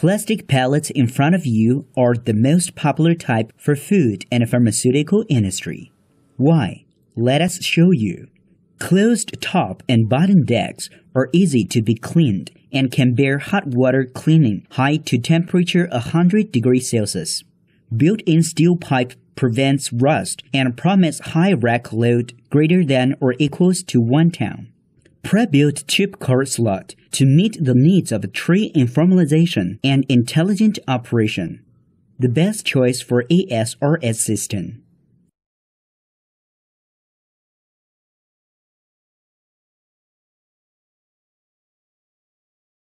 Plastic pellets in front of you are the most popular type for food and pharmaceutical industry. Why? Let us show you. Closed top and bottom decks are easy to be cleaned and can bear hot water cleaning high to temperature 100 degrees Celsius. Built-in steel pipe prevents rust and promise high rack load greater than or equals to 1 ton pre-built chip card slot to meet the needs of tree informalization and intelligent operation. The best choice for ASRS system.